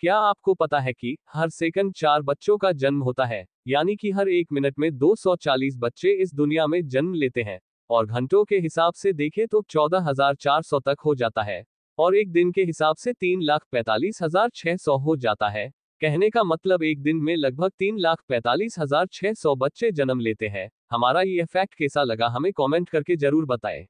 क्या आपको पता है कि हर सेकंड चार बच्चों का जन्म होता है यानी कि हर एक मिनट में 240 बच्चे इस दुनिया में जन्म लेते हैं और घंटों के हिसाब से देखें तो 14,400 तक हो जाता है और एक दिन के हिसाब से तीन लाख पैंतालीस हजार छह सौ हो जाता है कहने का मतलब एक दिन में लगभग तीन लाख पैंतालीस हजार छह सौ बच्चे जन्म लेते हैं हमारा ये फैक्ट कैसा लगा हमें कमेंट करके जरूर बताएं